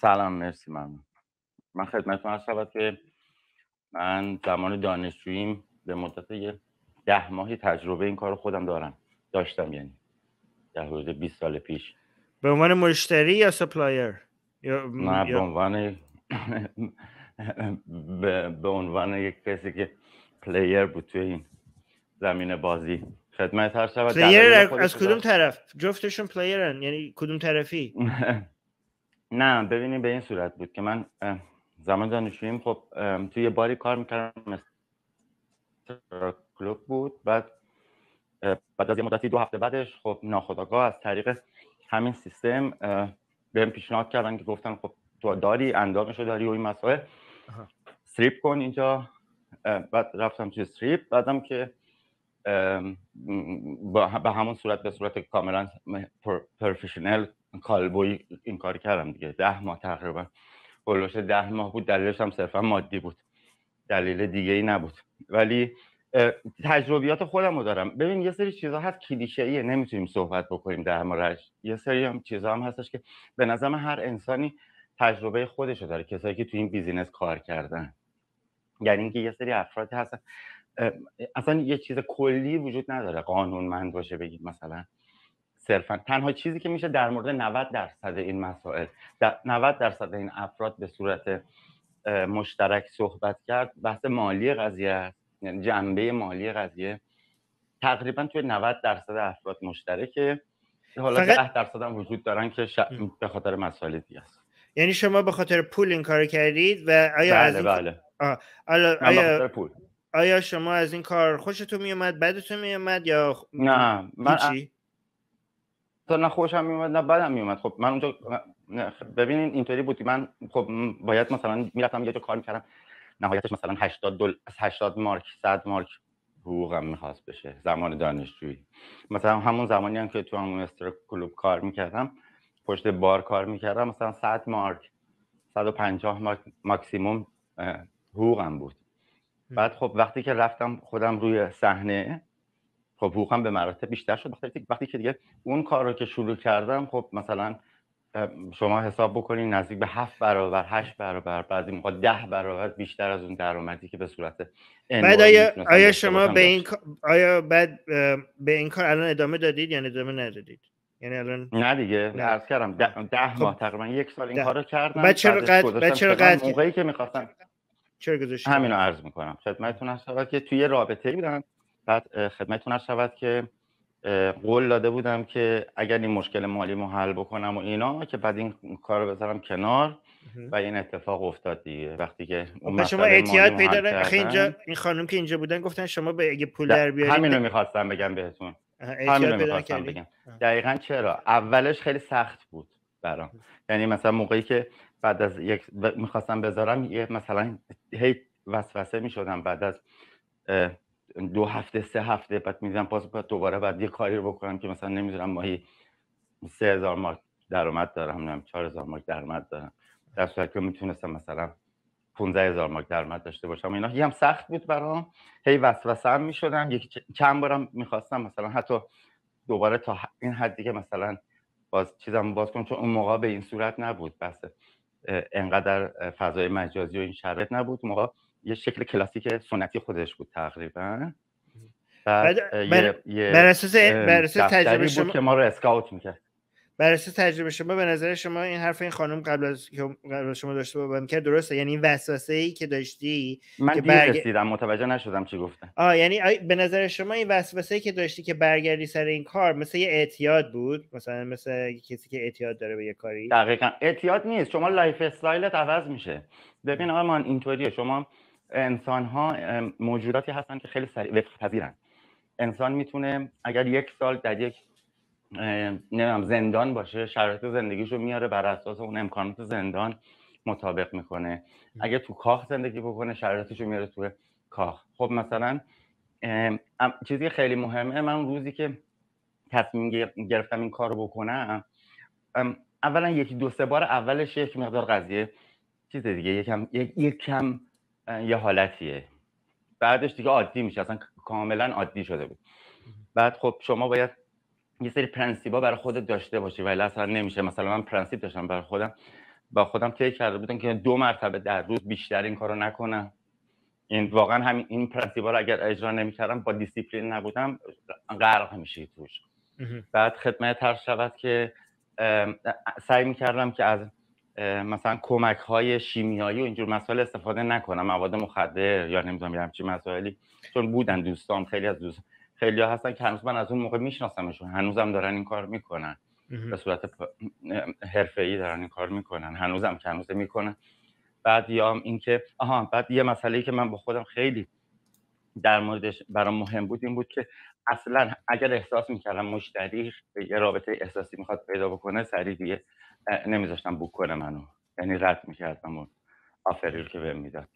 سلام مرسی من من خدمت هر شود که من زمان دانشجویم به مدت یه ده ماهی تجربه این کار خودم دارم داشتم یعنی در حدود 20 سال پیش به عنوان مشتری یا سپلایر نه به عنوان به عنوان یک کسی که پلیر بود توی این زمین بازی خدمت هر شود پلیر از کدوم طرف جفتشون پلیرن یعنی کدوم طرفی نه ببینیم به این صورت بود که من زمان دانشجوییم خب توی یه باری کار میکردم کلوب بود بعد بعد از یه مدتی دو هفته بعدش خب ناخداگاه از طریق همین سیستم بهم پیشنهاد کردن که گفتن خب تو داری اندامشو داری و این مسائل سریپ کن اینجا بعد رفتم توی سریپ بعدم که به همون صورت به صورت کاملا پروفیشنل کالبوی این کار کردم دیگه ده ماه تقریبا بلوش ده ماه بود دلیلش هم صرفا مادی بود دلیل دیگه ای نبود ولی تجربیات خودم رو دارم ببین یه سری چیزها هست کلیشه ایه نمیتونیم صحبت بکنیم در موردش یه سری هم چیزها هم هستش که به نظرم هر انسانی تجربه خودش رو داره کسایی که تو این بیزینس کار کردن یعنی اینکه یه سری افرادی هستن اصلا یه چیز کلی وجود نداره قانونمند باشه بگید مثلا صرفا تنها چیزی که میشه در مورد 90 درصد این مسائل در 90 درصد این افراد به صورت مشترک صحبت کرد بحث مالی قضیه است یعنی جنبه مالی قضیه تقریبا توی 90 درصد افراد مشترکه حالا فقط... 10 درصد هم وجود دارن که ش... به خاطر مسائل دیگه است یعنی شما به خاطر پول این کارو کردید و آیا بله از این... بله. آلا... پول. آیا شما از این کار خوشتون میومد بدتون میومد یا نه من تا نه خوشم میومد نه بدم میومد خب من اونجا ببینین اینطوری بودی من خب باید مثلا میرفتم یه جا کار میکردم نهایتش مثلا 80 دل... 80 مارک 100 مارک حقوقم میخواست بشه زمان دانشجویی مثلا همون زمانی هم که تو همون استر کلوب کار میکردم پشت بار کار میکردم مثلا 100 مارک 150 مارک ماکسیموم حقوقم بود بعد خب وقتی که رفتم خودم روی صحنه خب حقوقم به مراتب بیشتر شد وقتی وقتی که دیگه اون کار رو که شروع کردم خب مثلا شما حساب بکنین نزدیک به هفت برابر هشت برابر بعضی موقع ده برابر بیشتر از اون درآمدی که به صورت بعد آیا, آیا شما به این آیا بعد به این کار الان ادامه دادید یا یعنی ادامه ندادید یعنی الان نه دیگه عرض کردم ده, خب. ده ماه خب. تقریبا یک سال این کارو کردم بعد چرا قد چرا قد موقعی که می‌خواستم چرا گذاشتم همینو عرض میکنم خدمتتون هستم که توی رابطه بودم خدمتون خدمتتون شود که قول داده بودم که اگر این مشکل مالی رو حل بکنم و اینا که بعد این کار رو بذارم کنار و این اتفاق افتاد دیگه وقتی که خب، شما اعتیاد پیدا خب، اینجا این خانم که اینجا بودن گفتن شما به اگه پول در بیارید همین رو میخواستم بگم بهتون همین رو میخواستم بگم دقیقا چرا اولش خیلی سخت بود برام یعنی مثلا موقعی که بعد از یک میخواستم بذارم یه مثلا هی وسوسه میشدم بعد از دو هفته سه هفته بعد میزنم پاس بعد دوباره بعد یه کاری رو بکنم که مثلا نمیدونم ماهی سه هزار مارک درآمد دارم نمیدونم چهار هزار مارک درآمد دارم در صورت که میتونستم مثلا 15 هزار مارک درآمد داشته باشم اینا هم سخت بود برام هی وسوسه هم میشدم یک چند بارم میخواستم مثلا حتی دوباره تا این حدی که مثلا باز چیزم باز کنم چون اون موقع به این صورت نبود بس انقدر فضای مجازی و این شرط نبود موقع یه شکل کلاسیک سنتی خودش بود تقریبا بعد بر اساس تجربه شما که ما رو اسکاوت میکرد بر اساس تجربه شما به نظر شما این حرف این خانم قبل از قبل شما داشته با که درسته یعنی این وسوسه ای که داشتی من که برگ... رسیدم متوجه نشدم چی گفته یعنی به نظر شما این وسوسه ای که داشتی که برگردی سر این کار مثل یه اعتیاد بود مثلا مثل کسی که اعتیاد داره به یه کاری دقیقا اعتیاد نیست شما لایف استایلت عوض میشه ببین آقا من اینطوریه شما انسان ها موجوداتی هستن که خیلی سریع پذیرن انسان میتونه اگر یک سال در یک نمیدونم زندان باشه شرایط زندگیشو میاره بر اساس اون امکانات زندان مطابق میکنه اگر تو کاخ زندگی بکنه شرایطشو میاره تو کاخ خب مثلا چیزی خیلی مهمه من روزی که تصمیم گرفتم این کار بکنم اولا یکی دو سه بار اولش یک مقدار قضیه چیز دیگه یکم یک, یک کم یه حالتیه بعدش دیگه عادی میشه اصلا کاملا عادی شده بود بعد خب شما باید یه سری پرنسیبا برای خودت داشته باشی ولی اصلا نمیشه مثلا من پرنسیب داشتم برای خودم با خودم طی کرده بودم که دو مرتبه در روز بیشتر این کارو نکنم این واقعا همین این پرنسیبا رو اگر اجرا نمیکردم با دیسیپلین نبودم غرق میشی توش بعد خدمت هر شود که سعی میکردم که از مثلا کمک های شیمیایی و اینجور مسائل استفاده نکنم مواد مخدر یا نمیدونم یه همچین مسائلی چون بودن دوستان خیلی از دوست خیلی ها هستن که هنوز من از اون موقع میشناسمشون هنوزم دارن این کار میکنن به صورت حرفه ای دارن این کار میکنن هنوزم که هنوز میکنن بعد یا اینکه آها بعد یه مسئله ای که من با خودم خیلی در موردش برام مهم بود این بود که اصلا اگر احساس میکردم مشتری یه رابطه احساسی میخواد پیدا بکنه سریع دیگه نمیذاشتم بوک کنه منو یعنی رد میکردم اون آفری که بهم میداد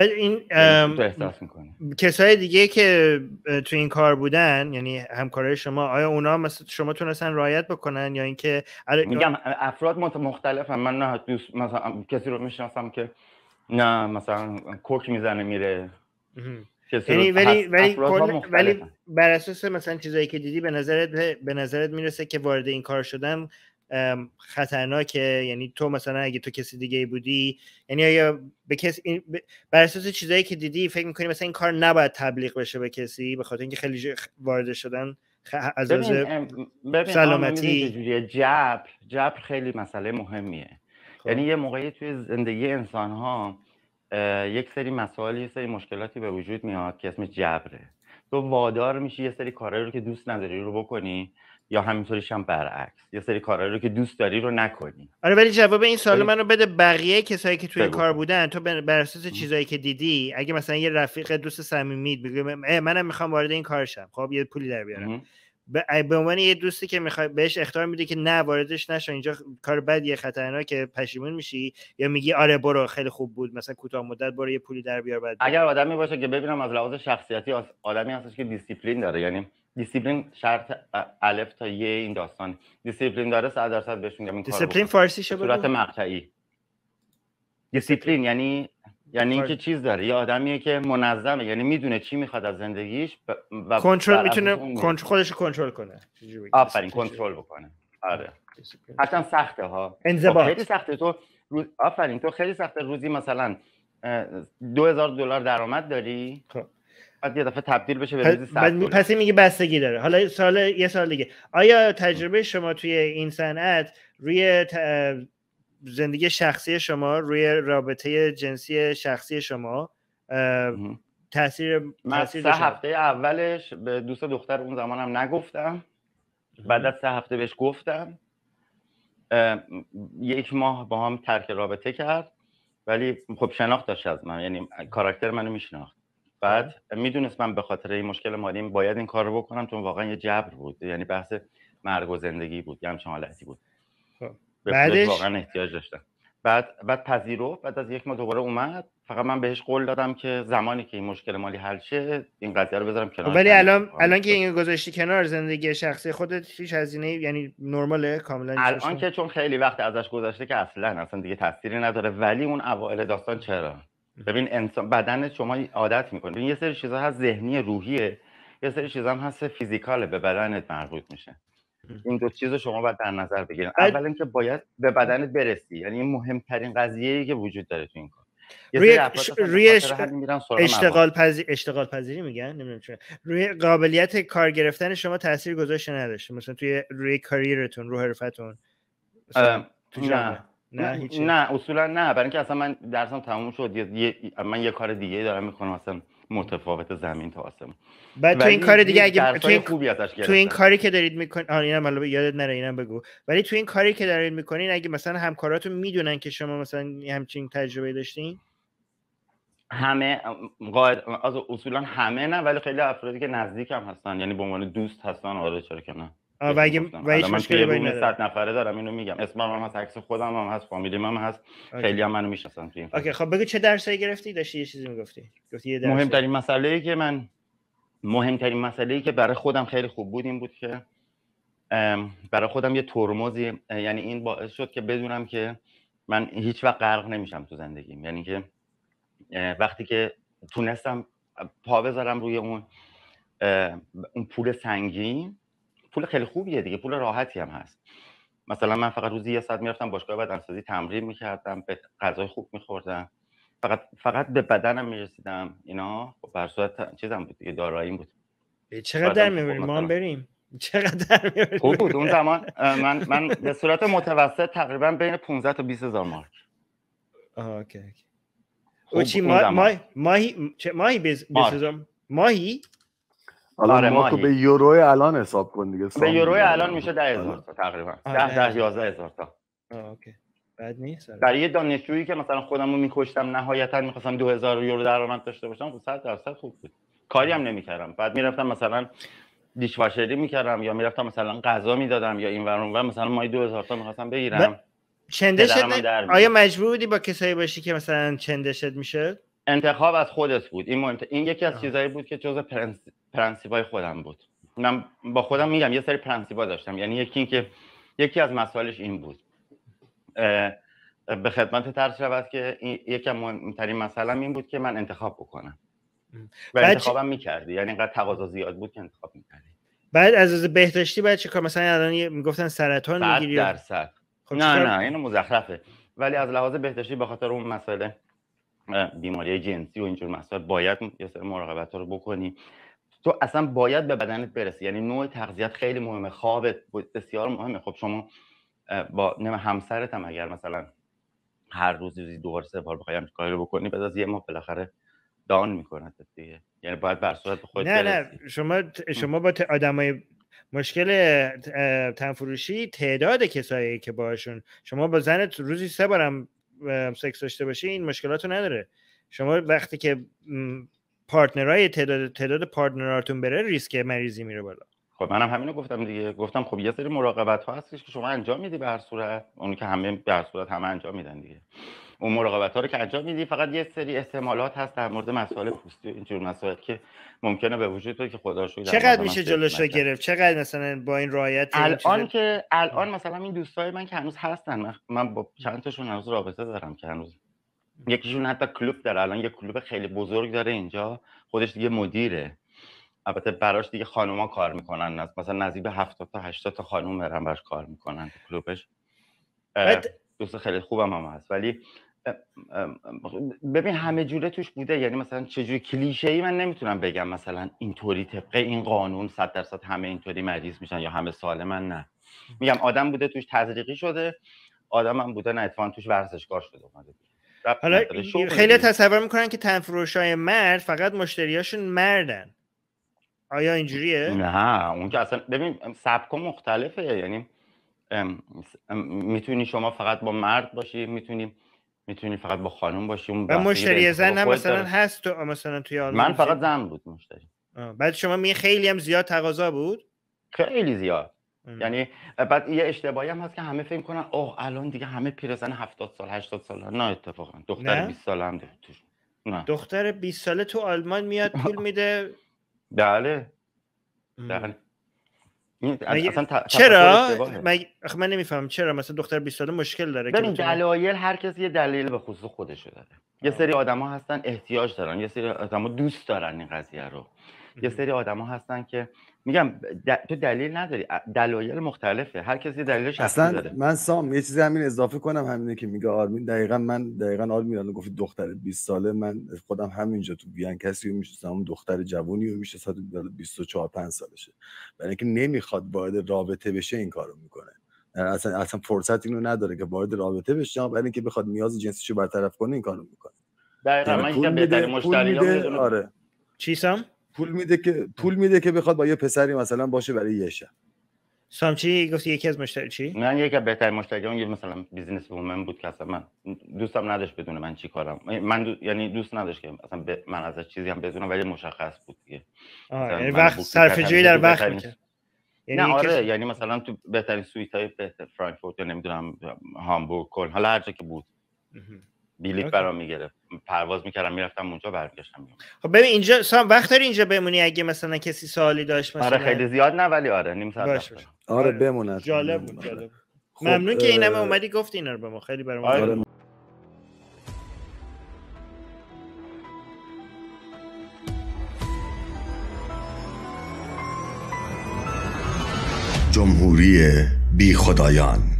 این یعنی کسای دیگه که تو این کار بودن یعنی همکارای شما آیا اونا مثل شما تونستن رایت بکنن یا اینکه آره، میگم افراد مختلفن من نه دوست مثلا کسی رو میشناسم که نه مثلا کوک میزنه میره یعنی ولی ولی ولی بر اساس مثلا چیزایی که دیدی به نظرت به نظرت میرسه که وارد این کار شدن خطرناکه یعنی تو مثلا اگه تو کسی دیگه بودی یعنی اگه به کس بر اساس چیزایی که دیدی فکر میکنی مثلا این کار نباید تبلیغ بشه به کسی به خاطر اینکه خیلی وارد شدن از سلامتی جبر جبر خیلی مسئله مهمیه خب. یعنی یه موقعی توی زندگی انسان ها یک سری مسائل یه سری مشکلاتی به وجود میاد که اسمش جبره تو وادار میشی یه سری کارهایی رو که دوست نداری رو بکنی یا همینطوریش هم برعکس یه سری کارهایی رو که دوست داری رو نکنی آره ولی جواب این من رو بده بقیه کسایی که توی کار بودن تو بر اساس چیزایی که دیدی اگه مثلا یه رفیق دوست صمیمی میگه منم میخوام وارد این کارشم خب یه پولی در بیارم به عنوان یه دوستی که میخوای بهش اختار میده که نه واردش نشو اینجا کار یه خطرناکه پشیمون میشی یا میگی آره برو خیلی خوب بود مثلا کوتاه مدت برو یه پولی در بیار بعد اگر آدمی باشه که ببینم از لحاظ شخصیتی آدمی هستش که دیسیپلین داره یعنی دیسیپلین شرط الف تا یه این داستان دیسیپلین داره 100 درصد بهش میگم این دیسیپلین فارسی شه صورت مقطعی دیسیپلین یعنی یعنی اینکه آره. چیز داره یه آدمیه که منظمه یعنی میدونه چی میخواد از زندگیش و کنترل میتونه کنترل خودش کنترل کنه آفرین کنترل بکنه آره حتما سخته ها انضباط خب، خیلی سخته تو آفرین تو خیلی سخته روزی مثلا هزار دلار درآمد داری خب. بعد یه دفعه تبدیل بشه به روزی بعد پس میگه بستگی داره حالا سال یه سال دیگه آیا تجربه شما توی این صنعت روی زندگی شخصی شما روی رابطه جنسی شخصی شما تاثیر من سه هفته اولش به دوست دختر اون زمانم نگفتم بعد از سه هفته بهش گفتم یک ماه با هم ترک رابطه کرد ولی خب شناخت داشت از من یعنی کاراکتر منو میشناخت بعد میدونست من به خاطر این مشکل مالیم باید این کار رو بکنم چون واقعا یه جبر بود یعنی بحث مرگ و زندگی بود یه همچین حالتی بود خب. بعدش واقعا احتیاج داشتم بعد بعد پذیرفت بعد از یک ماه دوباره اومد فقط من بهش قول دادم که زمانی که این مشکل مالی حل شه این قضیه رو بذارم کنار خب ولی الان خب. الان که این گذاشتی کنار زندگی شخصی خودت هیچ هزینه یعنی نرماله کاملا الان که چون خیلی وقت ازش گذشته که اصلا اصلا دیگه تاثیری نداره ولی اون اوایل داستان چرا ببین انسان بدن شما عادت میکنه ببین یه سری چیزا هست ذهنی روحیه یه سری چیزا هم هست فیزیکاله به بدنت مربوط میشه این دو چیز رو شما باید در نظر بگیرید اول اینکه باید به بدنت برسی یعنی این مهمترین قضیه ای که وجود داره تو این کار روی, اشتغال, اشتغال پذیری میگن نمیدونم چرا روی قابلیت کار گرفتن شما تاثیر گذاشته نداشته مثلا توی روی کاریرتون روی حرفتون نه. نه نه, نه اصولا نه برای اینکه اصلا من درسم تموم شد من یه کار دیگه دارم میکنم اصلا متفاوت زمین تا آسمون بعد تو این کار دیگه اگه تو این... تو این کاری که دارید میکنین اینم حالا یادت نره اینم بگو ولی تو این کاری که دارید میکنین اگه مثلا همکاراتون میدونن که شما مثلا همچین تجربه داشتین همه قاعد از اصولا همه نه ولی خیلی افرادی که نزدیکم هستن یعنی به عنوان دوست هستن آره چرا که نه و اگه و هیچ مشکلی بین 100 نفره دارم اینو میگم اسمم هم هست عکس خودم هم هست فامیلیم هم هست خیلی هم منو میشناسن تو اوکی خب بگو چه درسی گرفتی داشتی یه چیزی میگفتی گفتی یه درس مهمترین مسئله ای که من مهمترین مسئله ای که برای خودم خیلی خوب بود این بود که برای خودم یه ترمزی یعنی این باعث شد که بدونم که من هیچ وقت غرق نمیشم تو زندگیم یعنی که وقتی که تونستم پا بذارم روی اون اون پول سنگین پول خیلی خوبیه دیگه پول راحتی هم هست مثلا من فقط روزی یه ساعت میرفتم باشگاه بدنسازی تمرین میکردم به غذای خوب میخوردم فقط فقط به بدنم میرسیدم اینا خب بر صورت چیزم بود دیگه داراییم بود چقدر در میبریم ما بریم چقدر میبریم خوب بود اون زمان من من به صورت متوسط تقریبا بین 15 تا 20 هزار مارک اوکی چی؟ ما ماهی ماهی ماهی ماهی حالا آره، ما تو به یورو الان حساب کن دیگه به یورو الان میشه آره. آره. هزار تا تقریبا 10 تا هزار تا نیست در یه دانشجویی که مثلا خودمو میکشتم نهایتا میخواستم هزار یورو درآمد داشته باشم خب 100 درصد خوب بود کاری هم نمیکردم بعد میرفتم مثلا دیشواشری میکردم یا میرفتم مثلا غذا میدادم یا این ورون و مثلا مای هزار تا میخواستم بگیرم چندشت آیا مجبور بودی با کسایی باشی که مثلا چندشت میشه؟ انتخاب از خودت بود این مهمت... این یکی از چیزایی بود که جز پرنسیپای خودم بود من با خودم میگم یه سری پرنسیپا داشتم یعنی یکی که یکی از مسائلش این بود به خدمت ترس شود که یکی از مهمترین مسئله این بود که من انتخاب بکنم و انتخابم میکردی یعنی اینقدر تقاضا زیاد بود که انتخاب میکردی بعد از بهداشتی باید چه کار مثلا الان میگفتن سرطان میگیری درصد خب نه نه اینو مزخرفه ولی از لحاظ بهداشتی به خاطر اون مسئله بیماری جنسی و اینجور مسائل باید یه سر مراقبت رو بکنی تو اصلا باید به بدنت برسی یعنی نوع تغذیت خیلی مهمه خوابت بسیار مهمه خب شما با نم همسرت هم اگر مثلا هر روز روزی دو بار سه بار بخوای کاری بکنی بعد از یه ماه بالاخره دان میکنه دیگه یعنی باید بر صورت خودت نه نه شما شما با آدمای مشکل تنفروشی تعداد کسایی که باشون شما با زنت روزی سه بارم سکس داشته باشی این مشکلاتو نداره شما وقتی که پارتنرای تعداد تعداد پارتنراتون بره ریسک مریضی میره بالا خب منم همینو گفتم دیگه گفتم خب یه سری مراقبت ها هستش که شما انجام میدی به هر صورت اون که همه به هر صورت همه انجام میدن دیگه اون مراقبت ها رو که انجام میدی فقط یه سری احتمالات هست در مورد مسائل پوستی و اینجور مسائل که ممکنه به وجود بیاد که خدا شوید چقدر میشه جلوش رو گرفت چقدر مثلا با این رعایت الان که الان مثلا این دوستای من که هنوز هستن من با چند تاشون هنوز رابطه دارم که هنوز یکیشون حتی کلوب داره الان یه کلوب خیلی بزرگ داره اینجا خودش دیگه مدیره البته براش دیگه خانوما کار میکنن مثلا نزدیک به تا 80 تا خانوم برن براش کار میکنن تو کلوبش دوست خیلی خوبم هم هست ولی ببین همه جوره توش بوده یعنی مثلا چجوری کلیشه ای من نمیتونم بگم مثلا اینطوری طبقه این قانون صد درصد همه اینطوری مریض میشن یا همه من نه میگم آدم بوده توش تزریقی شده آدم بوده نه توش ورزشکار شده حالا خیلی تصور میکنن که تنفروش های مرد فقط مشتریاشون مردن آیا اینجوریه؟ نه اون که اصلا ببین سبک مختلفه یعنی میتونی شما فقط با مرد باشی میتونی میتونی فقط با خانم باشی اون مشتری زن هم مثلا هست تو مثلا توی آلمان من فقط زن بود مشتری بعد شما می خیلی هم زیاد تقاضا بود خیلی زیاد یعنی بعد یه اشتباهی هم هست که همه فکر کنن اوه الان دیگه همه پیرزن 70 سال 80 سال نه اتفاقا دختر 20 ساله هم توش نه دختر 20 ساله تو آلمان میاد پول میده بله بله اصلا چرا من من نمیفهمم چرا مثلا دختر 20 ساله مشکل داره ببین دلایل هر کس یه دلیل به خصوص خودش داره یه سری آدما هستن احتیاج دارن یه سری آدما دوست دارن این قضیه رو یه سری آدما هستن که میگم د... تو دلیل نداری دلایل مختلفه هر کسی دلیلش اصلا داره. من سام یه چیزی همین اضافه کنم همینه که میگه آرمین دقیقا من دقیقا آرمین الان گفت دختر 20 ساله من خودم همینجا تو بیان کسی رو میشناسم دختر جوونی رو میشناسم 24 5 سالشه برای اینکه نمیخواد وارد رابطه بشه این کارو میکنه یعنی اصلا اصلا فرصت اینو نداره که وارد رابطه بشه برای اینکه بخواد نیاز جنسیشو برطرف کنه این کارو میکنه دقیقاً یعنی من بهترین مشتریام آره چی سام پول میده که پول میده که بخواد با یه پسری مثلا باشه برای یه شب سامچی چی گفتی یکی از مشتری چی من یکی از بهترین اون یه مثلا بیزینس وومن بود که اصلا من دوستم نداشت بدونه من چی کارم من یعنی دوست نداشت که اصلا ب... من ازش چیزی هم بدونم ولی مشخص بود دیگه یعنی وقت صرف در وقت میکرد یعنی نه آره یعنی مثلا تو بهترین سویت های فرانکفورت یا نمیدونم هامبورگ کل حالا هر جا که بود بلیط برام میگرفت پرواز میکردم میرفتم اونجا برمیگشتم خب ببین اینجا سام وقت داری اینجا بمونی اگه مثلا کسی سوالی داشت مثلا آره خیلی زیاد نه ولی آره نیم ساعت آره،, آره بمون جالب بود جالب خب ممنون که اینم اومدی گفت اینا رو به ما خیلی برام آره. جمهوری بی خدایان